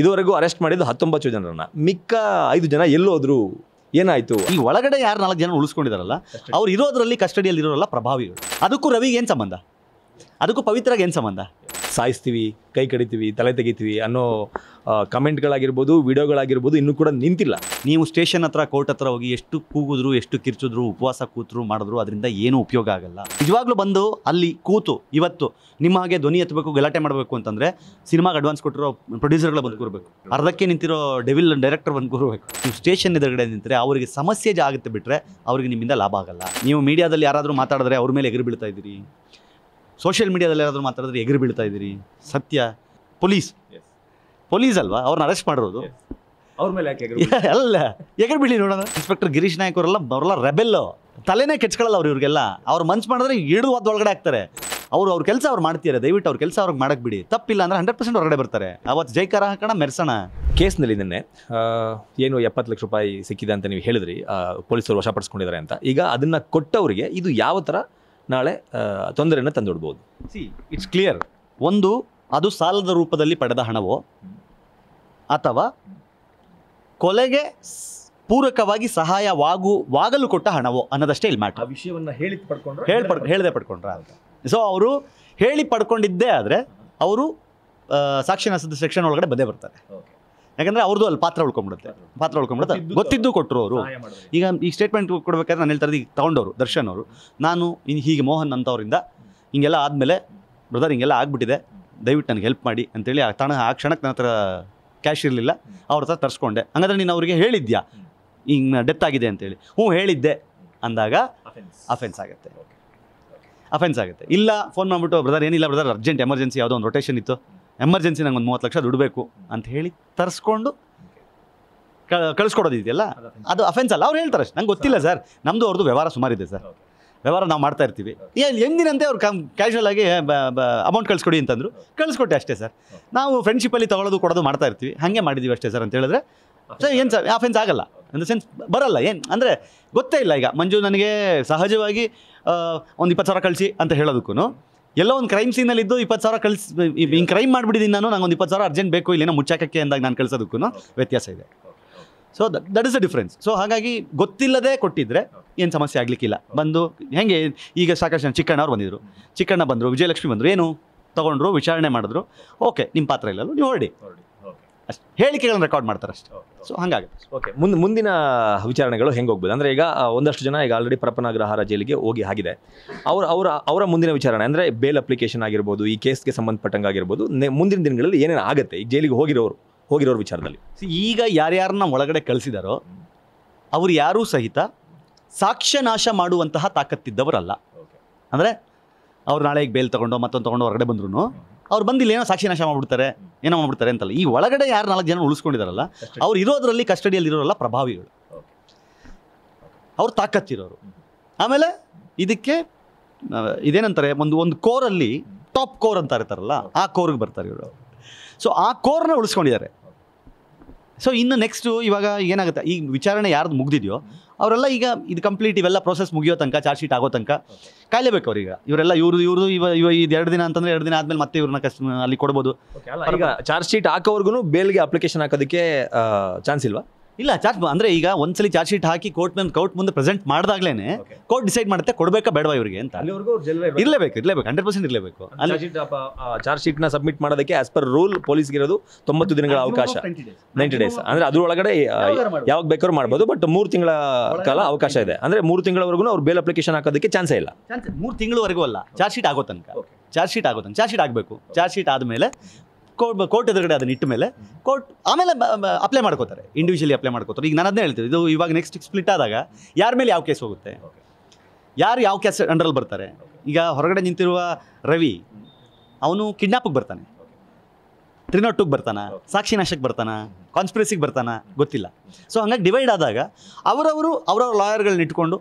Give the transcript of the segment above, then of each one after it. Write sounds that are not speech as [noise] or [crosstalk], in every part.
ಇದುವರೆಗೂ ಅರೆಸ್ಟ್ ಮಾಡಿದ್ದು ಹತ್ತೊಂಬತ್ತು ಜನರನ್ನ ಮಿಕ್ಕ ಐದು ಜನ ಎಲ್ಲೋದ್ರು ಏನಾಯ್ತು ಈ ಒಳಗಡೆ ಯಾರು ನಾಲ್ಕು ಜನ ಉಳಿಸ್ಕೊಂಡಿದಾರಲ್ಲ ಅವ್ರು ಇರೋದ್ರಲ್ಲಿ ಕಸ್ಟಡಿಯಲ್ಲಿ ಇರೋರಲ್ಲ ಪ್ರಭಾವಿಗಳು ಅದಕ್ಕೂ ರವಿಗೆ ಏನು ಸಂಬಂಧ ಅದಕ್ಕೂ ಪವಿತ್ರಾಗ ಏನು ಸಂಬಂಧ ಸಾಯಿಸ್ತೀವಿ ಕೈ ಕಡಿತೀವಿ ತಲೆ ತೆಗಿತೀವಿ ಅನ್ನೋ ಕಮೆಂಟ್ಗಳಾಗಿರ್ಬೋದು ವಿಡಿಯೋಗಳಾಗಿರ್ಬೋದು ಇನ್ನೂ ಕೂಡ ನಿಂತಿಲ್ಲ ನೀವು ಸ್ಟೇಷನ್ ಹತ್ರ ಕೋರ್ಟ್ ಹತ್ರ ಹೋಗಿ ಎಷ್ಟು ಕೂಗಿದ್ರು ಎಷ್ಟು ಕಿರ್ಚಿದ್ರು ಉಪವಾಸ ಕೂತರು ಮಾಡಿದ್ರು ಅದರಿಂದ ಏನೂ ಉಪಯೋಗ ಆಗಲ್ಲ ನಿಜವಾಗ್ಲೂ ಬಂದು ಅಲ್ಲಿ ಕೂತು ಇವತ್ತು ನಿಮ್ಮ ಹಾಗೆ ಧ್ವನಿ ಎತ್ತಬೇಕು ಗಲಾಟೆ ಮಾಡಬೇಕು ಅಂತಂದರೆ ಸಿನಿಮಾಗೆ ಅಡ್ವಾನ್ಸ್ ಕೊಟ್ಟಿರೋ ಪ್ರೊಡ್ಯೂಸರ್ಗಳು ಬಂದು ಕೂರಬೇಕು ಅರ್ಧಕ್ಕೆ ನಿಂತಿರೋ ಡೆವಿಲ್ ಡೈರೆಕ್ಟರ್ ಬಂದು ಕೂರಬೇಕು ನೀವು ಸ್ಟೇಷನ್ ಎದುರುಗಡೆ ನಿಂತರೆ ಅವರಿಗೆ ಸಮಸ್ಯೆ ಜಾಗುತ್ತೆ ಬಿಟ್ಟರೆ ಅವ್ರಿಗೆ ನಿಮ್ಮಿಂದ ಲಾಭ ಆಗಲ್ಲ ನೀವು ಮೀಡಿಯಾದಲ್ಲಿ ಯಾರಾದರೂ ಮಾತಾಡಿದ್ರೆ ಅವ್ರ ಮೇಲೆ ಎಗರು ಬೀಳ್ತಾ ಇದ್ದೀರಿ ಸೋಷಿಯಲ್ ಮೀಡಿಯಾದಲ್ಲಿ ಯಾರಾದರೂ ಮಾತಾಡಿದ್ರೆ ಎಗರು ಬೀಳ್ತಾ ಇದ್ದೀರಿ ಸತ್ಯ ಪೊಲೀಸ್ ಪೊಲೀಸ್ ಅಲ್ವಾ ಅವ್ರನ್ನ ಅರೆಸ್ಟ್ ಮಾಡಿರೋದು ಅವ್ರ ಮೇಲೆ ಯಾಕೆ ಅಲ್ಲ ಎಗರು ಬೀಳಿ ನೋಡೋಣ ಇನ್ಸ್ಪೆಕ್ಟರ್ ಗಿರೀಶ್ ನಾಯಕ್ ಅವರೆಲ್ಲ ಬರಲ್ಲ ರೆಬೆಲ್ಲು ತಲೆನೇ ಕೆಚ್ಕೊಳ್ಳಲ್ಲ ಅವ್ರು ಇವ್ರಿಗೆಲ್ಲ ಅವ್ರು ಮಂಚ್ ಮಾಡಿದ್ರೆ ಹಿಡಿದು ಒಳಗಡೆ ಹಾಕ್ತಾರೆ ಅವರು ಅವ್ರ ಕೆಲಸ ಅವ್ರು ಮಾಡ್ತಿದ್ದಾರೆ ದಯವಿಟ್ಟು ಅವ್ರ ಕೆಲಸ ಅವ್ರಿಗೆ ಮಾಡಕ್ಕೆ ಬಿಡಿ ತಪ್ಪಿಲ್ಲ ಅಂದ್ರೆ ಹಂಡ್ರೆಡ್ ಪರ್ಸೆಂಟ್ ಹೊರಗಡೆ ಬರ್ತಾರೆ ಅವತ್ತು ಜೈಕಾರ ಹಾಕೋಣ ಮೆರ್ಸೋಣ ಕೇಸ್ನಲ್ಲಿ ನಿನ್ನೆ ಏನು ಎಪ್ಪತ್ತು ಲಕ್ಷ ರೂಪಾಯಿ ಸಿಕ್ಕಿದೆ ಅಂತ ನೀವು ಹೇಳಿದ್ರಿ ಪೊಲೀಸರು ವಶಪಡಿಸ್ಕೊಂಡಿದ್ದಾರೆ ಅಂತ ಈಗ ಅದನ್ನ ಕೊಟ್ಟವರಿಗೆ ಇದು ಯಾವ ಥರ ನಾಳೆ ತೊಂದರೆಯನ್ನು ತಂದೊಡ್ಬೋದು ಸಿ ಇಟ್ಸ್ ಕ್ಲಿಯರ್ ಒಂದು ಅದು ಸಾಲದ ರೂಪದಲ್ಲಿ ಪಡೆದ ಹಣವೋ ಅಥವಾ ಕೊಲೆಗೆ ಪೂರಕವಾಗಿ ಸಹಾಯವಾಗು ವಾಗಲು ಕೊಟ್ಟ ಹಣವೋ ಅನ್ನೋದಷ್ಟೇ ಇಲ್ಲಿ ಮ್ಯಾಟ್ ವಿಷಯವನ್ನು ಹೇಳಿ ಪಡ್ಕೊಂಡ್ರೆ ಹೇಳಿ ಪಡ್ ಹೇಳದೆ ಪಡ್ಕೊಂಡ್ರ ಅಂತ ಸೊ ಅವರು ಹೇಳಿ ಪಡ್ಕೊಂಡಿದ್ದೇ ಆದರೆ ಅವರು ಸಾಕ್ಷಿ ನಸದ ಸೆಕ್ಷನ್ ಒಳಗಡೆ ಬಂದೇ ಬರ್ತಾರೆ ಯಾಕಂದರೆ ಅವ್ರದ್ದು ಅಲ್ಲಿ ಪಾತ್ರ ಉಳ್ಕೊಂಡ್ಬಿಡುತ್ತೆ ಪಾತ್ರ ಉಳ್ಕೊಂಡ್ಬಿಡುತ್ತೆ ಗೊತ್ತಿದ್ದು ಕೊಟ್ಟರು ಅವರು ಈಗ ಈ ಸ್ಟೇಟ್ಮೆಂಟ್ ಕೊಡ್ಬೇಕಾದ್ರೆ ನಾನು ಹೇಳ್ತಾ ತಗೊಂಡವರು ತೊಗೊಂಡವರು ದರ್ಶನ್ ಅವರು ನಾನು ಇನ್ನು ಹೀಗೆ ಮೋಹನ್ ಅಂತವರಿಂದ ಹಿಂಗೆಲ್ಲ ಆದಮೇಲೆ ಬ್ರದರ್ ಹಿಂಗೆಲ್ಲ ಆಗ್ಬಿಟ್ಟಿದೆ ದಯವಿಟ್ಟು ನನಗೆ ಹೆಲ್ಪ್ ಮಾಡಿ ಅಂತೇಳಿ ಆ ತಣ ಆ ಕ್ಷಣಕ್ಕೆ ನನ್ನ ಹತ್ರ ಕ್ಯಾಶ್ ಇರಲಿಲ್ಲ ಅವ್ರ ಹತ್ರ ತರಿಸ್ಕೊಂಡೆ ಹಂಗಾದ್ರೆ ನೀನು ಅವರಿಗೆ ಹೇಳಿದ್ಯಾ ಹಿಂಗೆ ಡೆತ್ ಆಗಿದೆ ಅಂತೇಳಿ ಹ್ಞೂ ಹೇಳಿದ್ದೆ ಅಂದಾಗ ಅಫೆನ್ಸ್ ಆಗುತ್ತೆ ಅಫೆನ್ಸ್ ಆಗುತ್ತೆ ಇಲ್ಲ ಫೋನ್ ಮಾಡಿಬಿಟ್ಟು ಬ್ರದರ್ ಏನಿಲ್ಲ ಬ್ರದರ್ ಅರ್ಜೆಂಟ್ ಎಮರ್ಜೆನ್ಸಿ ಯಾವುದೋ ಒಂದು ರೊಟೇಷನ್ ಇತ್ತು ಎಮರ್ಜೆನ್ಸಿ ನಂಗೆ ಒಂದು ಮೂವತ್ತು ಲಕ್ಷ ದುಡ್ಡು ಅಂತ ಹೇಳಿ ತರಿಸ್ಕೊಂಡು ಕಳಿಸ್ಕೊಡೋದಿದೆಯಲ್ಲ ಅದು ಅಫೆನ್ಸ್ ಅಲ್ಲ ಅವ್ರು ಹೇಳ್ತಾರೆ ನಂಗೆ ಗೊತ್ತಿಲ್ಲ ಸರ್ ನಮ್ಮದು ಅವ್ರದ್ದು ವ್ಯವಹಾರ ಸುಮಾರಿದೆ ಸರ್ ವ್ಯವಹಾರ ನಾವು ಮಾಡ್ತಾ ಇರ್ತೀವಿ ಎಂದಿನಂತೆ ಅವ್ರು ಕಮ್ ಕ್ಯಾಶುವಲ್ ಆಗಿ ಅಮೌಂಟ್ ಕಳಿಸ್ಕೊಡಿ ಅಂತಂದರು ಕಳಿಸ್ಕೊಟ್ಟೆ ಅಷ್ಟೇ ಸರ್ ನಾವು ಫ್ರೆಂಡ್ಶಿಪ್ಪಲ್ಲಿ ತೊಗೊಳೋದು ಕೊಡೋದು ಮಾಡ್ತಾ ಇರ್ತೀವಿ ಹಾಗೆ ಮಾಡಿದ್ದೀವಿ ಅಷ್ಟೇ ಸರ್ ಅಂತ ಹೇಳಿದ್ರೆ ಸರ್ ಏನು ಸರ್ ಅಫೆನ್ಸ್ ಆಗಲ್ಲ ಇನ್ ದ ಸೆನ್ಸ್ ಬರಲ್ಲ ಏನು ಅಂದರೆ ಗೊತ್ತೇ ಇಲ್ಲ ಈಗ ಮಂಜು ನನಗೆ ಸಹಜವಾಗಿ ಒಂದು ಇಪ್ಪತ್ತು ಸಾವಿರ ಕಳಿಸಿ ಅಂತ ಹೇಳೋದಕ್ಕೂ ಎಲ್ಲೋ ಒಂದು ಕ್ರೈಮ್ ಸೀನಲ್ಲಿ ಇದ್ದು ಇಪ್ಪತ್ತು ಸಾವಿರ ಕಳಿಸಿ ಹಿಂಗೆ ಕ್ರೈಮ್ ಮಾಡಿಬಿಟ್ಟಿದ್ದೀನಿ ನಾನು ನಂಗೆ ಒಂದು ಇಪ್ಪತ್ತು ಸಾವಿರ ಅರ್ಜೆಂಟ್ ಬೇಕು ಇಲ್ಲೇನೋ ಮುಚ್ಚಾಕಕ್ಕೆ ಅಂದಾಗ ನಾನು ಕಳ್ಸೋದಕ್ಕೂ ವ್ಯತ್ಯಾಸ ಇದೆ so that is a difference so ಹಾಗಾಗಿ ಗೊತ್ತಿಲ್ಲದೆ ಕೊಟ್ಟಿದ್ರೆ ಏನು ಸಮಸ್ಯೆ ಆಗಲಿಕ್ಕಿಲ್ಲ ಬಂದು ಹೆಂಗೆ ಈಗ ಸಾಕಷ್ಟು ಚಿಕ್ಕಣ್ಣ ಚಿಕ್ಕಣ್ಣವ್ರು ಬಂದಿದ್ರು ಚಿಕ್ಕಣ್ಣ ಬಂದರು ವಿಜಯಲಕ್ಷ್ಮಿ ಬಂದರು ಏನು ತೊಗೊಂಡ್ರು ವಿಚಾರಣೆ ಮಾಡಿದ್ರು ಓಕೆ ನಿಮ್ಮ ಪಾತ್ರ ಇಲ್ಲಲ್ಲ ನೀವು ಹೊರಡಿ ಅಷ್ಟು ಹೇಳಿಕೆಗಳನ್ನು ರೆಕಾರ್ಡ್ ಮಾಡ್ತಾರೆ ಅಷ್ಟೇ ಸೊ ಹಂಗಾಗುತ್ತೆ ಓಕೆ ಮುಂದೆ ಮುಂದಿನ ವಿಚಾರಣೆಗಳು ಹೆಂಗೆ ಹೋಗ್ಬೋದು ಅಂದರೆ ಈಗ ಒಂದಷ್ಟು ಜನ ಈಗ ಆಲ್ರೆಡಿ ಪ್ರಪನಾಗ್ರಹಾರ ಜೈಲಿಗೆ ಹೋಗಿ ಆಗಿದೆ ಅವರ ಅವರ ಅವರ ಮುಂದಿನ ವಿಚಾರಣೆ ಅಂದರೆ ಬೇಲ್ ಅಪ್ಲಿಕೇಶನ್ ಆಗಿರ್ಬೋದು ಈ ಕೇಸ್ಗೆ ಸಂಬಂಧಪಟ್ಟಂಗೆ ಆಗಿರ್ಬೋದು ಮುಂದಿನ ದಿನಗಳಲ್ಲಿ ಏನೇನು ಆಗುತ್ತೆ ಈ ಜೈಲಿಗೆ ಹೋಗಿರೋರು ಹೋಗಿರೋರು ವಿಚಾರದಲ್ಲಿ ಈಗ ಯಾರ್ಯಾರನ್ನ ಒಳಗಡೆ ಕಳಿಸಿದಾರೋ ಅವರು ಯಾರೂ ಸಹಿತ ಸಾಕ್ಷ್ಯನಾಶ ಮಾಡುವಂತಹ ತಾಕತ್ತಿದ್ದವರಲ್ಲ ಅಂದರೆ ಅವ್ರು ನಾಳೆ ಈಗ ಬೇಲ್ ತೊಗೊಂಡು ಮತ್ತೊಂದು ತೊಗೊಂಡು ಹೊರಗಡೆ ಬಂದ್ರು ಅವ್ರು ಬಂದಿಲ್ಲ ಏನೋ ಸಾಕ್ಷಿ ನಾಶ ಮಾಡಿಬಿಡ್ತಾರೆ ಏನೋ ಮಾಡ್ಬಿಡ್ತಾರೆ ಅಂತಲ್ಲ ಈ ಒಳಗಡೆ ಯಾರು ನಾಲ್ಕು ಜನ ಉಳಿಸ್ಕೊಂಡಿದಾರಲ್ಲ ಅವ್ರು ಇರೋದ್ರಲ್ಲಿ ಕಸ್ಟಡಿಯಲ್ಲಿ ಇರೋರಲ್ಲ ಪ್ರಭಾವಿಗಳು ಅವ್ರು ತಾಕತ್ತಿರೋರು ಆಮೇಲೆ ಇದಕ್ಕೆ ಇದೇನಂತಾರೆ ಒಂದು ಒಂದು ಕೋರಲ್ಲಿ ಟಾಪ್ ಕೋರ್ ಅಂತ ಇರ್ತಾರಲ್ಲ ಆ ಕೋರ್ಗೆ ಬರ್ತಾರೆ ಇವರು ಸೊ ಆ ಕೋರ್ನ ಉಳಿಸ್ಕೊಂಡಿದ್ದಾರೆ ಸೊ ಇನ್ನು ನೆಕ್ಸ್ಟು ಇವಾಗ ಏನಾಗುತ್ತೆ ಈ ವಿಚಾರಣೆ ಯಾರ್ದು ಮುಗ್ದಿದೆಯೋ ಅವರೆಲ್ಲ ಈಗ ಇದು ಕಂಪ್ಲೀಟ್ ಇವೆಲ್ಲ ಪ್ರೊಸೆಸ್ ಮುಗಿಯೋ ತನಕ ಚಾರ್ಜ್ ಶೀಟ್ ಆಗೋ ತನಕ ಕಾಯಲೇಬೇಕು ಅವ್ರೀಗ ಇವರೆಲ್ಲ ಇವರು ಇವರು ಇವ ಇವ ಇದು ಎರಡು ದಿನ ಅಂತಂದ್ರೆ ಎರಡು ದಿನ ಆದ್ಮೇಲೆ ಮತ್ತೆ ಇವ್ರನ್ನ ಕಸ್ ಅಲ್ಲಿ ಕೊಡ್ಬೋದು ಈಗ ಚಾರ್ಜ್ ಶೀಟ್ ಹಾಕೋವರೆಗೂ ಬೇಲ್ಗೆ ಅಪ್ಲಿಕೇಶನ್ ಹಾಕೋದಕ್ಕೆ ಚಾನ್ಸ್ ಇಲ್ವಾ ಇಲ್ಲ ಚಾರ್ಜ್ ಅಂದ್ರೆ ಈಗ ಒಂದ್ಸಲಿ ಚಾರ್ಜ್ ಶೀಟ್ ಹಾಕಿ ಕೋರ್ಟ್ ಮೇಲೆ ಕೋರ್ಟ್ ಮುಂದೆ ಪ್ರೆಸೆಂಟ್ ಮಾಡಿದಾಗ್ಲೇನೆ ಕೋರ್ಟ್ ಡಿಸೈಡ್ ಮಾಡುತ್ತೆ ಕೊಡಬೇಕಾ ಬೇಡವಾ ಇವರಿಗೆ ಅಂತ ಇರಲೇಬೇಕು ಇರಲೇಬೇಕು ಹಂಡ್ರೆಡ್ ಪರ್ಸೆಂಟ್ ಇರಲೇಬೇಕು ಚಾರ್ಜ್ ಶೀಟ್ ನ ಸಬ್ಮಿಟ್ ಮಾಡೋದಕ್ಕೆ ಆಸ್ ಪರ್ ರೂಲ್ ಪೊಲೀಸ್ಗೆ ಇರೋದು ತೊಂಬತ್ತು ದಿನಗಳ ಅವಕಾಶ ನೈಂಟಿ ಡೇಸ್ ಅಂದ್ರೆ ಅದ್ರ ಒಳಗಡೆ ಯಾವಾಗ ಬೇಕಾದ್ರೂ ಮಾಡಬಹುದು ಬಟ್ ಮೂರು ತಿಂಗಳ ಕಾಲ ಅವಕಾಶ ಇದೆ ಅಂದ್ರೆ ಮೂರು ತಿಂಗಳವರೆಗೂ ಅವ್ರು ಬೇಲ್ ಅಪ್ಲಿಕೇಶನ್ ಹಾಕೋದಕ್ಕೆ ಚಾನ್ಸೇ ಇಲ್ಲ ಮೂರು ತಿಂಗಳವರೆಗೂ ಅಲ್ಲ ಚಾರ್ಜ್ ಶೀಟ್ ಆಗೋ ತನಕ ಚಾರ್ಜ್ ಶೀಟ್ ತನಕ ಚಾರ್ಜ್ ಶೀಟ್ ಆಗಬೇಕು ಚಾರ್ಜ್ ಶೀಟ್ ಆದಮೇಲೆ ಕೋರ್ಟ್ ಕೋರ್ಟ್ ಎದುರುಗಡೆ ಅದನ್ನ ಇಟ್ಟ ಮೇಲೆ ಕೋರ್ಟ್ ಆಮೇಲೆ ಅಪ್ಲೈ ಮಾಡ್ಕೋತಾರೆ ಇಂಡಿವಿಜುವಲಿ ಅಪ್ಲೈ ಮಾಡ್ಕೋತಾರೆ ಈಗ ನಾನು ಅದನ್ನೇ ಹೇಳ್ತೀನಿ ಇದು ಇವಾಗ ನೆಕ್ಸ್ಟ್ ಸ್ಪ್ಲಿಟ್ ಆದಾಗ ಯಾರ ಮೇಲೆ ಯಾವ ಕೇಸ್ ಹೋಗುತ್ತೆ ಯಾರು ಯಾವ ಕೇಸ್ ಅಂಡರಲ್ಲಿ ಬರ್ತಾರೆ ಈಗ ಹೊರಗಡೆ ನಿಂತಿರುವ ರವಿ ಅವನು ಕಿಡ್ನಾಪಿಗೆ ಬರ್ತಾನೆ ತ್ರಿನೊಟ್ಟಿಗೆ ಬರ್ತಾನ ಸಾಕ್ಷಿ ನಾಶಕ್ಕೆ ಬರ್ತಾನ ಕಾನ್ಸ್ಪಿರಸಿಗೆ ಬರ್ತಾನ ಗೊತ್ತಿಲ್ಲ ಸೊ ಹಂಗಾಗಿ ಡಿವೈಡ್ ಆದಾಗ ಅವರವರು ಅವರವ್ರ ಲಾಯರ್ಗಳನ್ನ ಇಟ್ಕೊಂಡು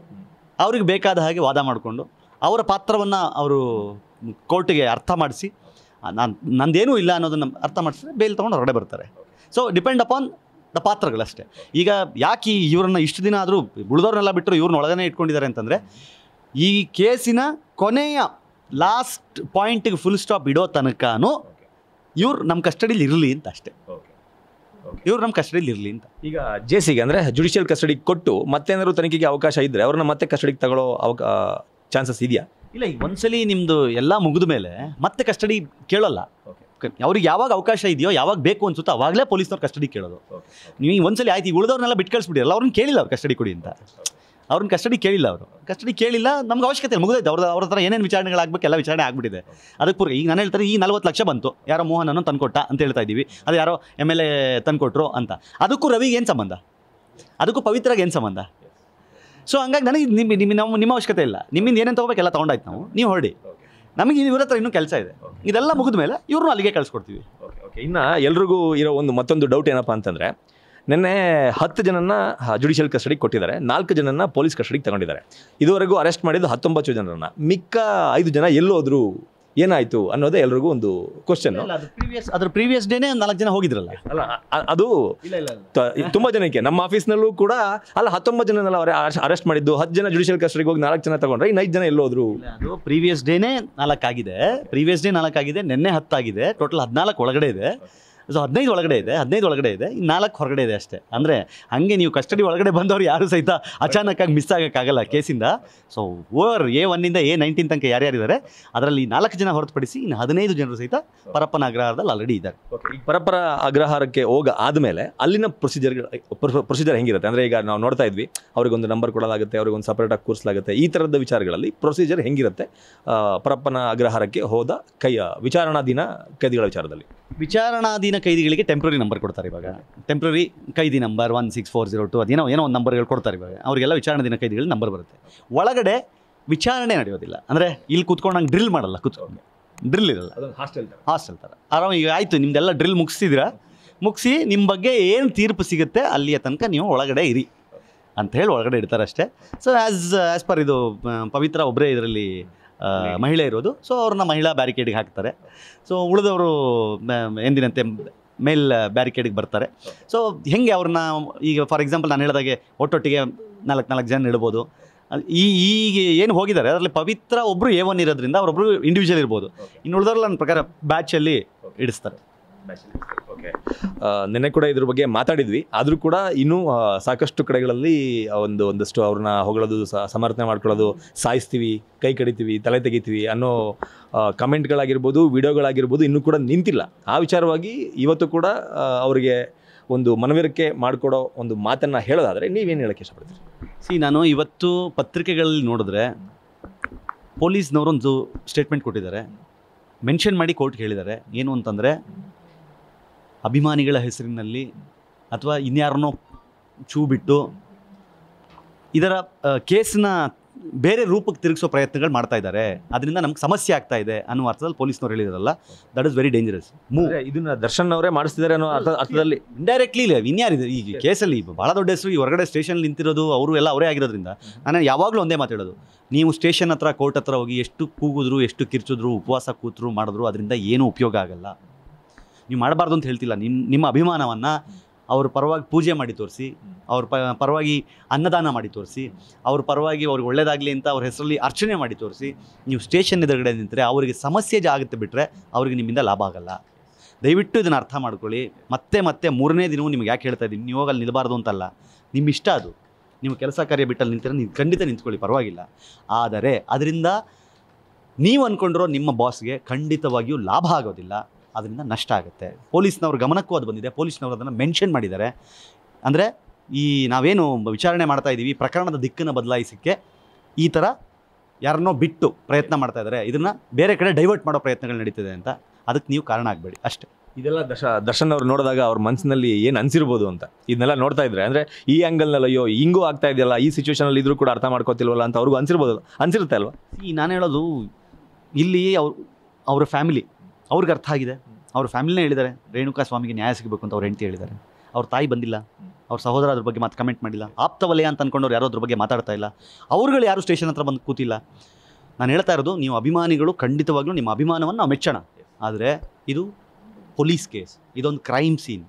ಅವ್ರಿಗೆ ಬೇಕಾದ ಹಾಗೆ ವಾದ ಮಾಡಿಕೊಂಡು ಅವರ ಪಾತ್ರವನ್ನು ಅವರು ಕೋರ್ಟಿಗೆ ಅರ್ಥ ಮಾಡಿಸಿ ನಾನು ನಂದೇನೂ ಇಲ್ಲ ಅನ್ನೋದನ್ನು ಅರ್ಥ ಮಾಡಿಸಿದ್ರೆ ಬೇಲ್ ತೊಗೊಂಡು ಹೊರಗಡೆ ಬರ್ತಾರೆ ಸೊ ಡಿಪೆಂಡ್ ಅಪಾನ್ ದ ಪಾತ್ರಗಳಷ್ಟೇ ಈಗ ಯಾಕೆ ಇವರನ್ನ ಇಷ್ಟು ದಿನ ಆದರೂ ಉಳಿದವ್ರನ್ನೆಲ್ಲ ಬಿಟ್ಟರು ಇವ್ರನ್ನ ಒಳಗನೆ ಇಟ್ಕೊಂಡಿದ್ದಾರೆ ಅಂತಂದರೆ ಈ ಕೇಸಿನ ಕೊನೆಯ ಲಾಸ್ಟ್ ಪಾಯಿಂಟಿಗೆ ಫುಲ್ ಸ್ಟಾಪ್ ಇಡೋ ತನಕನೂ ಇವ್ರು ನಮ್ಮ ಕಸ್ಟಡಿಲಿ ಇರಲಿ ಅಂತ ಅಷ್ಟೇ ಇವ್ರು ನಮ್ಮ ಕಸ್ಟಡಿಲಿ ಇರಲಿ ಅಂತ ಈಗ ಜೆ ಸಿಗೆ ಅಂದರೆ ಜುಡಿಷಿಯಲ್ ಕಸ್ಟಡಿಗೆ ಕೊಟ್ಟು ಮತ್ತೇನಾದ್ರು ತನಿಖೆಗೆ ಅವಕಾಶ ಇದ್ದರೆ ಅವ್ರನ್ನ ಮತ್ತೆ ಕಸ್ಟಡಿಗೆ ತಗೊಳ್ಳೋ ಅವಕಾ ಚಾನ್ಸಸ್ ಇದೆಯಾ ಇಲ್ಲ ಈಗ ಒಂದ್ಸಲಿ ನಿಮ್ಮದು ಎಲ್ಲ ಮುಗಿದ ಮೇಲೆ ಮತ್ತೆ ಕಸ್ಟಡಿ ಕೇಳಲ್ಲ ಅವ್ರಿಗೆ ಯಾವಾಗ ಅವಕಾಶ ಇದೆಯೋ ಯಾವಾಗ ಬೇಕು ಅನ್ಸುತ್ತೋ ಅವಾಗಲೇ ಪೊಲೀಸ್ನವ್ರು ಕಸ್ಟಡಿ ಕೇಳೋದು ನೀವು ಒಂದ್ಸಲಿ ಆಯ್ತು ಈಗ ಉಳಿದವ್ರನ್ನೆಲ್ಲ ಬಿಟ್ಟು ಕಳಿಸ್ಬಿಡಿರಲ್ಲ ಅವ್ರನ್ನ ಕೇಳಿಲ್ಲ ಅವ್ರು ಕಸ್ಟಡಿ ಕೊಡಿ ಅಂತ ಅವ್ರನ್ನ ಕಸ್ಟಡಿ ಕೇಳಿಲ್ಲ ಅವರು ಕಸ್ಟಡಿ ಕೇಳಿಲ್ಲ ನಮ್ಗೆ ಅವಶ್ಯಕತೆ ಮುಗಿದೈತೆ ಅವ್ರ ಅವ್ರ ಹತ್ರ ಏನೇನು ವಿಚಾರಣೆಗಳಾಗಬೇಕು ಎಲ್ಲ ವಿಚಾರಣೆ ಆಗ್ಬಿಟ್ಟಿದೆ ಅದಕ್ಕೆ ಪೂರ್ವ ಈಗ ನಾನು ಹೇಳ್ತಾರೆ ಈ ನಲ್ವತ್ತು ಲಕ್ಷ ಬಂತು ಯಾರೋ ಮೋಹನ್ ಅನ್ನೋ ತಂದುಕೊಟ್ಟ ಅಂತ ಹೇಳ್ತಾ ಇದ್ದೀವಿ ಅದು ಯಾರೋ ಎಮ್ ಎಲ್ ಎ ತಂದುಕೊಟ್ರು ಅಂತ ಅದಕ್ಕೂ ರವಿಗೆ ಏನು ಸಂಬಂಧ ಅದಕ್ಕೂ ಪವಿತ್ರಗೆ ಏನು ಸಂಬಂಧ ಸೊ ಹಂಗಾಗಿ ನನಗೆ ನಿಮ್ಮ ನಿಮ್ಮ ನಮ್ಮ ನಿಮ್ಮ ಅವಶ್ಯಕತೆ ಇಲ್ಲ ನಿಮ್ಮಿಂದ ಏನೇನು ತೊಗೋಬೇಕೆಲ್ಲ ತೊಗೊಂಡಾಯ್ತು ನಾವು ನೀವು ಹೊರಡಿ ನಮಗೆ ಇವ್ರ ಹತ್ರ ಇನ್ನೂ ಕೆಲಸ ಇದೆ ಇದೆಲ್ಲ ಮುಗಿದ ಮೇಲೆ ಇವ್ರನ್ನೂ ಅಲ್ಲಿಗೆ ಕಳಿಸ್ಕೊಡ್ತೀವಿ ಇನ್ನು ಎಲ್ರಿಗೂ ಇರೋ ಒಂದು ಮತ್ತೊಂದು ಡೌಟ್ ಏನಪ್ಪ ಅಂತಂದರೆ ನಿನ್ನೆ ಹತ್ತು ಜನನ ಜುಡಿಷಿಯಲ್ ಕಸ್ಟಡಿಗೆ ಕೊಟ್ಟಿದ್ದಾರೆ ನಾಲ್ಕು ಜನನ ಪೊಲೀಸ್ ಕಸ್ಟಡಿಗೆ ತಗೊಂಡಿದ್ದಾರೆ ಇದುವರೆಗೂ ಅರೆಸ್ಟ್ ಮಾಡಿದ್ದು ಹತ್ತೊಂಬತ್ತು ಜನರನ್ನು ಮಿಕ್ಕ ಐದು ಜನ ಎಲ್ಲೋದ್ರು ಏನಾಯ್ತು ಅನ್ನೋದೇ ಎಲ್ರಿಗೂ ಒಂದು ಕ್ವಶನ್ ಪ್ರೀವಿಯಸ್ ಅದ್ರ ಪ್ರೀವಿಯಸ್ ಡೇನೇ ನಾಲ್ಕು ಜನ ಹೋಗಿದ್ರಲ್ಲ ಅಲ್ಲ ಅದು ತುಂಬಾ ಜನಕ್ಕೆ ನಮ್ಮ ಆಫೀಸ್ನಲ್ಲೂ ಕೂಡ ಅಲ್ಲ ಹತ್ತೊಂಬತ್ತು ಜನ ಅರೆಸ್ಟ್ ಮಾಡಿದ್ದು ಹತ್ತು ಜನ ಜುಡಿಷಿಯಲ್ ಕಸ್ಟಡಿಗೆ ಹೋಗಿ ನಾಲ್ಕು ಜನ ತಗೊಂಡ್ರೆ ಇನ್ನೈದು ಜನ ಎಲ್ಲೋದ್ರು ಅದು ಪ್ರೀವಿಯಸ್ ಡೇನೇ ನಾಲ್ಕಾಗಿದೆ ಪ್ರೀವಿಯಸ್ ಡೇ ನಾಲ್ಕಾಗಿದೆ ನಿನ್ನೆ ಹತ್ತಾಗಿದೆ ಟೋಟಲ್ ಹದಿನಾಲ್ಕು ಒಳಗಡೆ ಇದೆ ಸೊ ಹದಿನೈದು ಒಳಗಡೆ ಇದೆ ಹದಿನೈದು ಒಳಗಡೆ ಇದೆ ನಾಲ್ಕು ಹೊರಗಡೆ ಇದೆ ಅಷ್ಟೇ ಅಂದರೆ ಹಾಗೆ ನೀವು ಕಸ್ಟಡಿ ಒಳಗಡೆ ಬಂದವರು ಯಾರು ಸಹಿತ ಅಚಾನಕ್ಕಾಗಿ ಮಿಸ್ ಆಗೋಕ್ಕಾಗಲ್ಲ ಕೇಸಿಂದ ಸೊ ಓವರ್ ಎ ಒನ್ನಿಂದ ಎ ನೈನ್ಟೀನ್ ತನಕ ಯಾರ್ಯಾರಿದ್ದಾರೆ ಅದರಲ್ಲಿ ನಾಲ್ಕು ಜನ ಹೊರತುಪಡಿಸಿ ಇನ್ನು ಹದಿನೈದು ಜನರು ಸಹಿತ ಪರಪ್ಪನ ಅಗ್ರಹಾರದಲ್ಲಿ ಆಲ್ರೆಡಿ ಇದ್ದಾರೆ ಈ ಪರಪ್ಪನ ಅಗ್ರಹಾರಕ್ಕೆ ಹೋಗ ಆದಮೇಲೆ ಅಲ್ಲಿನ ಪ್ರೊಸೀಜರ್ ಪ್ರೊಸೀಜರ್ ಹೆಂಗಿರುತ್ತೆ ಅಂದರೆ ಈಗ ನಾವು ನೋಡ್ತಾ ಇದ್ವಿ ಒಂದು ನಂಬರ್ ಕೊಡಲಾಗುತ್ತೆ ಅವ್ರಿಗೊಂದು ಸಪ್ರೇಟಾಗಿ ಕೂರಿಸಲಾಗುತ್ತೆ ಈ ಥರದ ವಿಚಾರಗಳಲ್ಲಿ ಪ್ರೊಸೀಜರ್ ಹೆಂಗಿರುತ್ತೆ ಪರಪ್ಪನ ಅಗ್ರಹಾರಕ್ಕೆ ಹೋದ ಕೈಯ ವಿಚಾರಣಾಧೀನ ಕೈದಿಗಳ ವಿಚಾರದಲ್ಲಿ ವಿಚಾರಣಾಧೀನ ಕೈದಿಗಳಿಗೆ ಟೆಂಪ್ರರಿ ನಂಬರ್ ಕೊಡ್ತಾರೆ ಇವಾಗ ಟೆಂಪ್ರರಿ ಕೈದಿ number one six four zero two ಅದೇನೋ ಏನೋ ಒಂದು ನಂಬರ್ಗಳು ಕೊಡ್ತಾರೆ ಇವಾಗ ಅವರಿಗೆಲ್ಲ ವಿಚಾರಣೆ ದಿನ ಕೈದಿಗಳಿಗೆ ನಂಬರ್ ಬರುತ್ತೆ ಒಳಗಡೆ ವಿಚಾರಣೆ ನಡೆಯೋದಿಲ್ಲ ಅಂದರೆ ಇಲ್ಲಿ ಕೂತ್ಕೊಂಡು ಡ್ರಿಲ್ ಮಾಡಲ್ಲ ಕೂತ್ಕೊಂಡು ಡ್ರಿಲ್ ಇರಲ್ಲ ಹಾಸ್ಟೆಲ್ ಹಾಸ್ಟೆಲ್ ಥರ ಆರಾಮ ಈಗ ಆಯಿತು ನಿಮ್ದೆಲ್ಲ ಡ್ರಿಲ್ ಮುಗಿಸಿದಿರಾ ಮುಗಿಸಿ ನಿಮ್ಮ ಬಗ್ಗೆ ಏನು ತೀರ್ಪು ಸಿಗುತ್ತೆ ಅಲ್ಲಿಯ ತನಕ ನೀವು ಒಳಗಡೆ ಇರಿ ಅಂತ ಹೇಳಿ ಒಳಗಡೆ ಇಡ್ತಾರೆ ಅಷ್ಟೇ ಸೊ ಆ್ಯಸ್ ಆ್ಯಸ್ ಪರ್ ಇದು ಪವಿತ್ರ ಒಬ್ಬರೇ ಇದರಲ್ಲಿ ಮಹಿಳೆ ಇರೋದು ಸೊ ಅವ್ರನ್ನ ಮಹಿಳಾ ಬ್ಯಾರಿಕೇಡಿಗೆ ಹಾಕ್ತಾರೆ ಸೊ ಉಳಿದವರು ಎಂದಿನಂತೆ ಮೇಲ್ ಬ್ಯಾರಿಕೇಡಿಗೆ ಬರ್ತಾರೆ ಸೊ ಹೆಂಗೆ ಅವ್ರನ್ನ ಈಗ ಫಾರ್ ಎಕ್ಸಾಂಪಲ್ ನಾನು ಹೇಳಿದಾಗೆ ಒಟ್ಟೊಟ್ಟಿಗೆ ನಾಲ್ಕು ನಾಲ್ಕು ಜನ ಇಡ್ಬೋದು ಈ ಈಗ ಏನು ಹೋಗಿದ್ದಾರೆ ಅದರಲ್ಲಿ ಪವಿತ್ರ ಒಬ್ಬರು ಏ ಒನ್ ಇರೋದ್ರಿಂದ ಅವರೊಬ್ಬರು ಇಂಡಿವಿಜುವಲ್ ಇರ್ಬೋದು ಇನ್ನು ಉಳಿದವ್ರಲ್ಲ ನನ್ನ ಪ್ರಕಾರ ಬ್ಯಾಚಲ್ಲಿ ಇಡಿಸ್ತಾರೆ ಓಕೆ ನಿನ್ನೆ ಕೂಡ ಇದ್ರ ಬಗ್ಗೆ ಮಾತಾಡಿದ್ವಿ ಆದರೂ ಕೂಡ ಇನ್ನೂ ಸಾಕಷ್ಟು ಕಡೆಗಳಲ್ಲಿ ಒಂದು ಒಂದಷ್ಟು ಅವ್ರನ್ನ ಹೊಗಳೋದು ಸಮರ್ಥನೆ ಮಾಡ್ಕೊಳ್ಳೋದು ಸಾಯಿಸ್ತೀವಿ ಕೈ ಕಡಿತೀವಿ ತಲೆ ತೆಗಿತೀವಿ ಅನ್ನೋ ಕಮೆಂಟ್ಗಳಾಗಿರ್ಬೋದು ವಿಡಿಯೋಗಳಾಗಿರ್ಬೋದು ಇನ್ನೂ ಕೂಡ ನಿಂತಿಲ್ಲ ಆ ವಿಚಾರವಾಗಿ ಇವತ್ತು ಕೂಡ ಅವರಿಗೆ ಒಂದು ಮನವಿರಿಕೆ ಮಾಡಿಕೊಡೋ ಒಂದು ಮಾತನ್ನು ಹೇಳೋದಾದರೆ ನೀವೇನು ಹೇಳಕ್ಕೆ ಇಷ್ಟಪಡ್ತೀರಿ ಸಿ ನಾನು ಇವತ್ತು ಪತ್ರಿಕೆಗಳಲ್ಲಿ ನೋಡಿದ್ರೆ ಒಂದು ಸ್ಟೇಟ್ಮೆಂಟ್ ಕೊಟ್ಟಿದ್ದಾರೆ ಮೆನ್ಷನ್ ಮಾಡಿ ಕೋರ್ಟ್ಗೆ ಹೇಳಿದ್ದಾರೆ ಏನು ಅಂತಂದರೆ ಅಭಿಮಾನಿಗಳ ಹೆಸರಿನಲ್ಲಿ ಅಥವಾ ಇನ್ಯಾರನ್ನೋ ಛೂ ಬಿಟ್ಟು ಇದರ ಕೇಸನ್ನ ಬೇರೆ ರೂಪಕ್ಕೆ ತಿರುಗಿಸೋ ಪ್ರಯತ್ನಗಳು ಮಾಡ್ತಾ ಇದ್ದಾರೆ ಅದರಿಂದ ನಮ್ಗೆ ಸಮಸ್ಯೆ ಆಗ್ತಾ ಇದೆ ಅನ್ನೋ ಅರ್ಥದಲ್ಲಿ ಪೊಲೀಸ್ನವ್ರು ಹೇಳಿದಾರಲ್ಲ that is very dangerous move ಇದನ್ನ ದರ್ಶನ್ ಅವರೇ ಮಾಡಿಸ್ತಿದ್ದಾರೆ ಅನ್ನೋ ಅರ್ಥದಲ್ಲಿ ಇಂಡೈರೆಕ್ಟ್ಲಿ ಇಲ್ಲ ಇನ್ಯಾರಿದೆ ಈ ಕೇಸಲ್ಲಿ ಭಾಳ ದೊಡ್ಡ ಹೆಸರು ಈ ಹೊರಗಡೆ ಸ್ಟೇಷನ್ ನಿಂತಿರೋದು ಅವರು ಎಲ್ಲ ಅವರೇ ಆಗಿರೋದ್ರಿಂದ ನಾನು ಯಾವಾಗಲೂ ಒಂದೇ ಮಾತಾಡೋದು ನೀವು ಸ್ಟೇಷನ್ ಹತ್ರ ಕೋರ್ಟ್ ಹತ್ರ ಹೋಗಿ ಎಷ್ಟು ಕೂಗಿದ್ರು ಎಷ್ಟು ಕಿರ್ಚಿದ್ರು ಉಪವಾಸ ಕೂತರು ಮಾಡಿದ್ರು ಅದರಿಂದ ಏನೂ ಉಪಯೋಗ ಆಗಲ್ಲ ನೀವು ಮಾಡಬಾರ್ದು ಅಂತ ಹೇಳ್ತಿಲ್ಲ ನಿಮ್ಮ ನಿಮ್ಮ ಅಭಿಮಾನವನ್ನು ಅವ್ರ ಪರವಾಗಿ ಪೂಜೆ ಮಾಡಿ ತೋರಿಸಿ ಅವ್ರ ಪ ಪರವಾಗಿ ಅನ್ನದಾನ ಮಾಡಿ ತೋರಿಸಿ ಅವ್ರ ಪರವಾಗಿ ಅವ್ರಿಗೆ ಒಳ್ಳೆಯದಾಗಲಿ ಅಂತ ಅವ್ರ ಹೆಸರಲ್ಲಿ ಅರ್ಚನೆ ಮಾಡಿ ತೋರಿಸಿ ನೀವು ಸ್ಟೇಷನ್ ಎದುರುಗಡೆ ನಿಂತರೆ ಅವರಿಗೆ ಸಮಸ್ಯೆ ಜಾಗುತ್ತೆ ಬಿಟ್ಟರೆ ಅವ್ರಿಗೆ ನಿಮ್ಮಿಂದ ಲಾಭ ಆಗಲ್ಲ ದಯವಿಟ್ಟು ಇದನ್ನು ಅರ್ಥ ಮಾಡ್ಕೊಳ್ಳಿ ಮತ್ತೆ ಮತ್ತೆ ಮೂರನೇ ದಿನವೂ ನಿಮ್ಗೆ ಯಾಕೆ ಹೇಳ್ತಾ ಇದ್ದೀನಿ ನೀವು ಹೋಗಲ್ಲಿ ನಿಲ್ಲಬಾರ್ದು ಅಂತಲ್ಲ ನಿಮ್ಮ ಇಷ್ಟ ಅದು ನೀವು ಕೆಲಸ ಕಾರ್ಯ ಬಿಟ್ಟಲ್ಲಿ ನಿಂತರೆ ನೀವು ಖಂಡಿತ ನಿಂತ್ಕೊಳ್ಳಿ ಪರವಾಗಿಲ್ಲ ಆದರೆ ಅದರಿಂದ ನೀವು ಅಂದ್ಕೊಂಡಿರೋ ನಿಮ್ಮ ಬಾಸ್ಗೆ ಖಂಡಿತವಾಗಿಯೂ ಲಾಭ ಆಗೋದಿಲ್ಲ ಅದರಿಂದ ನಷ್ಟ ಆಗುತ್ತೆ ಪೊಲೀಸ್ನವ್ರ ಗಮನಕ್ಕೂ ಅದು ಬಂದಿದೆ ಪೊಲೀಸ್ನವರು ಅದನ್ನು ಮೆನ್ಷನ್ ಮಾಡಿದ್ದಾರೆ ಅಂದರೆ ಈ ನಾವೇನು ವಿಚಾರಣೆ ಮಾಡ್ತಾ ಇದ್ದೀವಿ ಪ್ರಕರಣದ ದಿಕ್ಕನ್ನು ಬದಲಾಯಿಸೋಕ್ಕೆ ಈ ಥರ ಯಾರನ್ನೋ ಬಿಟ್ಟು ಪ್ರಯತ್ನ ಮಾಡ್ತಾ ಇದ್ದಾರೆ ಇದನ್ನು ಬೇರೆ ಕಡೆ ಡೈವರ್ಟ್ ಮಾಡೋ ಪ್ರಯತ್ನಗಳು ನಡೀತದೆ ಅಂತ ಅದಕ್ಕೆ ನೀವು ಕಾರಣ ಆಗಬೇಡಿ ಅಷ್ಟೇ ಇದೆಲ್ಲ ದಶ ದರ್ಶನ್ ಅವರು ನೋಡಿದಾಗ ಅವ್ರ ಮನಸ್ಸಿನಲ್ಲಿ ಏನು ಅನಿಸಿರ್ಬೋದು ಅಂತ ಇದನ್ನೆಲ್ಲ ನೋಡ್ತಾ ಇದ್ರೆ ಅಂದರೆ ಈ ಆ್ಯಂಗಲ್ನಲ್ಲಿ ಅಯ್ಯೋ ಹಿಂಗೂ ಆಗ್ತಾ ಇದೆಯಲ್ಲ ಈ ಸಿಚುವೇಷನಲ್ಲಿ ಇದ್ರೂ ಕೂಡ ಅರ್ಥ ಮಾಡ್ಕೋತಿಲ್ವಲ್ಲ ಅಂತ ಅವ್ರಿಗೂ ಅನಿಸಿರ್ಬೋದು ಅನಿಸಿರುತ್ತೆ ಅಲ್ವಾ ಈ ನಾನು ಹೇಳೋದು ಇಲ್ಲಿ ಅವ್ರ ಅವರ ಫ್ಯಾಮಿಲಿ ಅವ್ರಿಗೆ ಅರ್ಥ ಆಗಿದೆ ಅವ್ರ ಫ್ಯಾಮಿಲಿನೇ ಹೇಳಿದ್ದಾರೆ ರೇಣುಕಾ ಸ್ವಾಮಿಗೆ ನ್ಯಾಯ ಸಿಗಬೇಕು ಅಂತ ಅವ್ರು ಹೆಂಡತಿ ಹೇಳಿದ್ದಾರೆ ಅವ್ರ ತಾಯಿ ಬಂದಿಲ್ಲ ಅವ್ರ ಸಹೋದರ ಅದ್ರ ಬಗ್ಗೆ ಮತ್ತೆ ಕಮೆಂಟ್ ಮಾಡಿಲ್ಲ ಆಪ್ತ ವಲಯ ಅಂತ ಅವ್ರು ಯಾರೋ ಅದ್ರ ಬಗ್ಗೆ ಮಾತಾಡ್ತಾ ಇಲ್ಲ ಅವ್ರುಗಳು ಯಾರು ಸ್ಟೇಷನ್ ಹತ್ರ ಬಂದು ಕೂತಿಲ್ಲ ನಾನು ಹೇಳ್ತಾ ಇರೋದು ನೀವು ಅಭಿಮಾನಿಗಳು ಖಂಡಿತವಾಗ್ಲೂ ನಿಮ್ಮ ಅಭಿಮಾನವನ್ನು ನಾವು ಮೆಚ್ಚೋಣ ಆದರೆ ಇದು ಪೊಲೀಸ್ ಕೇಸ್ ಇದೊಂದು ಕ್ರೈಮ್ ಸೀನ್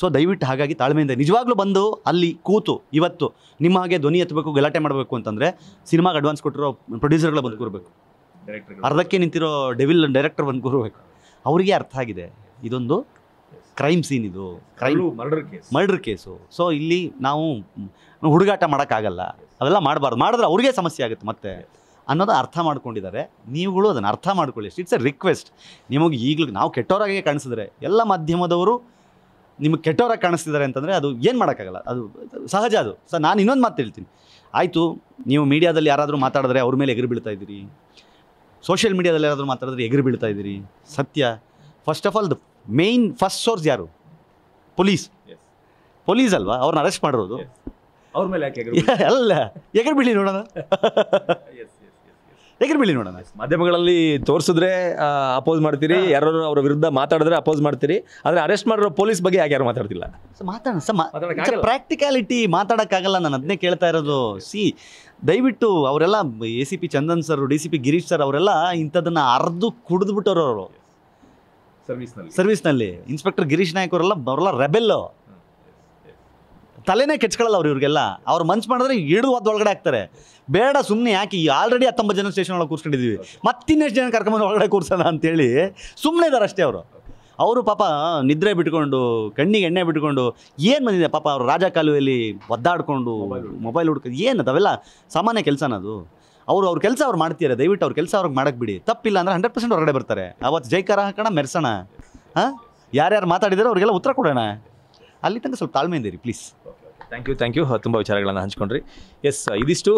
ಸೊ ದಯವಿಟ್ಟು ಹಾಗಾಗಿ ತಾಳ್ಮೆಯಿಂದ ನಿಜವಾಗ್ಲೂ ಬಂದು ಅಲ್ಲಿ ಕೂತು ಇವತ್ತು ನಿಮ್ಮ ಹಾಗೆ ಧ್ವನಿ ಎತ್ತಬೇಕು ಗಲಾಟೆ ಮಾಡಬೇಕು ಅಂತಂದರೆ ಸಿನಿಮಾಗೆ ಅಡ್ವಾನ್ಸ್ ಕೊಟ್ಟಿರೋ ಪ್ರೊಡ್ಯೂಸರ್ಗಳು ಬಂದು ಕೂರಬೇಕು ಅರ್ಧಕ್ಕೆ ನಿಂತಿರೋ ಡೆವಿಲ್ ಡೈರೆಕ್ಟರ್ ಬಂದು ಕೂರಬೇಕು ಅವ್ರಿಗೆ ಅರ್ಥ ಆಗಿದೆ ಇದೊಂದು ಕ್ರೈಮ್ ಸೀನ್ ಇದು crime murder case murder case so ಇಲ್ಲಿ ನಾವು ಹುಡುಗಾಟ ಮಾಡೋಕ್ಕಾಗಲ್ಲ ಅವೆಲ್ಲ ಮಾಡಬಾರ್ದು ಮಾಡಿದ್ರೆ ಅವ್ರಿಗೆ ಸಮಸ್ಯೆ ಆಗುತ್ತೆ ಮತ್ತೆ ಅನ್ನೋದು ಅರ್ಥ ಮಾಡ್ಕೊಂಡಿದ್ದಾರೆ ನೀವುಗಳು ಅದನ್ನು ಅರ್ಥ ಮಾಡ್ಕೊಳ್ಳಿ ಇಟ್ಸ್ ಎ ರಿಕ್ವೆಸ್ಟ್ ನಿಮಗೆ ಈಗಲೂ ನಾವು ಕೆಟ್ಟವರಾಗೆ ಕಾಣಿಸಿದ್ರೆ ಎಲ್ಲ ಮಾಧ್ಯಮದವರು ನಿಮಗೆ ಕೆಟ್ಟವರಾಗಿ ಕಾಣಿಸ್ತಿದ್ದಾರೆ ಅಂತಂದರೆ ಅದು ಏನು ಮಾಡೋಕ್ಕಾಗಲ್ಲ ಅದು ಸಹಜ ಅದು ಸೊ ನಾನು ಇನ್ನೊಂದು ಮಾತು ಹೇಳ್ತೀನಿ ಆಯಿತು ನೀವು ಮೀಡಿಯಾದಲ್ಲಿ ಯಾರಾದರೂ ಮಾತಾಡಿದ್ರೆ ಅವ್ರ ಮೇಲೆ ಎಗರು ಬೀಳ್ತಾ ಇದ್ದೀರಿ ಸೋಷಿಯಲ್ ಮೀಡಿಯಾದಲ್ಲಿ ಯಾರಾದರೂ ಮಾತಾಡಿದ್ರೆ ಎಗರು ಬೀಳ್ತಾ ಇದ್ದೀರಿ ಸತ್ಯ first of all the main first source ಯಾರು ಪೊಲೀಸ್ ಪೊಲೀಸ್ ಅಲ್ವಾ ಅವ್ರನ್ನ ಅರೆಸ್ಟ್ ಮಾಡಿರೋದು ಅವ್ರ ಮೇಲೆ [laughs] ಅಲ್ಲ ಎಗರು ಬೀಳಿ ನೋಡೋಣ ಎಗರು ಬೀಳಿ ನೋಡೋಣ ಮಾಧ್ಯಮಗಳಲ್ಲಿ ತೋರಿಸಿದ್ರೆ ಅಪೋಸ್ ಮಾಡ್ತೀರಿ ಯಾರು ಅವರ ವಿರುದ್ಧ ಮಾತಾಡಿದ್ರೆ ಅಪೋಸ್ ಮಾಡ್ತೀರಿ ಆದರೆ ಅರೆಸ್ಟ್ ಮಾಡಿರೋ ಪೊಲೀಸ್ ಬಗ್ಗೆ ಯಾಕೆ ಯಾರು ಮಾತಾಡ್ತಿಲ್ಲ ಮಾತಾಡೋಣ ಪ್ರಾಕ್ಟಿಕಾಲಿಟಿ ಮಾತಾಡೋಕ್ಕಾಗಲ್ಲ ನಾನು ಅದನ್ನೇ ಕೇಳ್ತಾ ಇರೋದು ಸಿ ದಯವಿಟ್ಟು ಅವರೆಲ್ಲ A C P Chandan sir D C P Girish sir ಅವರೆಲ್ಲ ಇಂಥದನ್ನು ಅರ್ದು ಕುಡಿದ್ಬಿಟ್ಟವ್ರು ಅವರು ಸರ್ವಿಸ್ನಲ್ಲಿ ಸರ್ವಿಸ್ನಲ್ಲಿ ಇನ್ಸ್ಪೆಕ್ಟರ್ ಗಿರೀಶ್ ನಾಯಕ್ ಅವರೆಲ್ಲ ಅವರೆಲ್ಲ ರೆಬೆಲ್ಲು ತಲೆನೇ ಕೆಚ್ಕೊಳ್ಳಲ್ಲ ಅವ್ರು ಇವ್ರಿಗೆಲ್ಲ ಅವ್ರು ಮಂಚ್ ಮಾಡಿದ್ರೆ ಇಡು ಹೊತ್ತು ಒಳಗಡೆ ಹಾಕ್ತಾರೆ ಬೇಡ ಸುಮ್ಮನೆ ಯಾಕೆ ಆಲ್ರೆಡಿ ಹತ್ತೊಂಬತ್ತು ಜನ ಸ್ಟೇಷನ್ ಒಳಗೆ ಕೂರ್ಸ್ಕೊಂಡಿದ್ದೀವಿ ಮತ್ತಿನ್ನೆಷ್ಟು ಜನ ಕರ್ಕೊಂಬಂದು ಒಳಗಡೆ ಕೂರ್ಸೋಣ ಅಂತೇಳಿ ಸುಮ್ಮನೆ ಇದ್ದಾರೆ ಅಷ್ಟೇ ಅವರು ಅವರು ಪಾಪ ನಿದ್ರೆ ಬಿಟ್ಕೊಂಡು ಕಣ್ಣಿಗೆ ಎಣ್ಣೆ ಬಿಟ್ಕೊಂಡು ಏನು ಬಂದಿದೆ ಪಾಪ ಅವರು ಕಾಲುವೆಯಲ್ಲಿ ಒದ್ದಾಡಿಕೊಂಡು ಮೊಬೈಲ್ ಹುಡ್ಕೊಂಡು ಏನು ಅದಾವೆಲ್ಲ ಸಾಮಾನ್ಯ ಅದು ಅವರು ಅವ್ರ ಕೆಲಸ ಅವ್ರು ಮಾಡ್ತಿದ್ದಾರೆ ದಯವಿಟ್ಟು ಅವ್ರ ಕೆಲಸ ಅವ್ರಿಗೆ ಮಾಡಕ್ಕೆ ಬಿಡಿ ತಪ್ಪಿಲ್ಲ ಅಂದರೆ ಹಂಡ್ರೆಡ್ ಪರ್ಸೆಂಟ್ ಹೊರಗಡೆ ಬರ್ತಾರೆ ಅವತ್ತು ಜೈಕಾರ ಹಾಕೋಣ ಮೆರೆಸೋಣ ಹಾಂ ಯಾರ್ಯಾರು ಮಾತಾಡಿದಾರೋ ಅವರಿಗೆಲ್ಲ ಉತ್ತರ ಕೊಡೋಣ ಅಲ್ಲಿ ತನಕ ಸ್ವಲ್ಪ ತಾಳ್ಮೆ ಇದ್ದೀರಿ please thank you thank you ತುಂಬ ವಿಚಾರಗಳನ್ನು ಹಂಚ್ಕೊಂಡ್ರಿ ಎಸ್ ಇದಿಷ್ಟು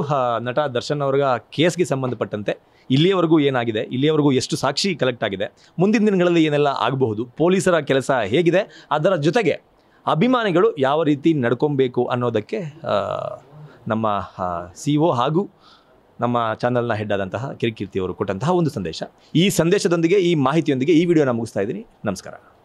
ನಟ ದರ್ಶನ್ ಅವ್ರಿಗೆ ಕೇಸ್ಗೆ ಸಂಬಂಧಪಟ್ಟಂತೆ ಇಲ್ಲಿಯವರೆಗೂ ಏನಾಗಿದೆ ಇಲ್ಲಿಯವರೆಗೂ ಎಷ್ಟು ಸಾಕ್ಷಿ ಕಲೆಕ್ಟ್ ಆಗಿದೆ ಮುಂದಿನ ದಿನಗಳಲ್ಲಿ ಏನೆಲ್ಲ ಆಗಬಹುದು ಪೊಲೀಸರ ಕೆಲಸ ಹೇಗಿದೆ ಅದರ ಜೊತೆಗೆ ಅಭಿಮಾನಿಗಳು ಯಾವ ರೀತಿ ನಡ್ಕೊಬೇಕು ಅನ್ನೋದಕ್ಕೆ ನಮ್ಮ ಸಿ ಒ e ಹಾಗೂ ನಮ್ಮ ಚಾನಲ್ನ ಹೆಡ್ ಆದಂತಹ ಕಿರಿಕೀರ್ತಿಯವರು ಕೊಟ್ಟಂತಹ ಒಂದು ಸಂದೇಶ ಈ ಸಂದೇಶದೊಂದಿಗೆ ಈ ಮಾಹಿತಿಯೊಂದಿಗೆ ಈ ವಿಡಿಯೋನ ಮುಗಿಸ್ತಾ ಇದ್ದೀನಿ ನಮಸ್ಕಾರ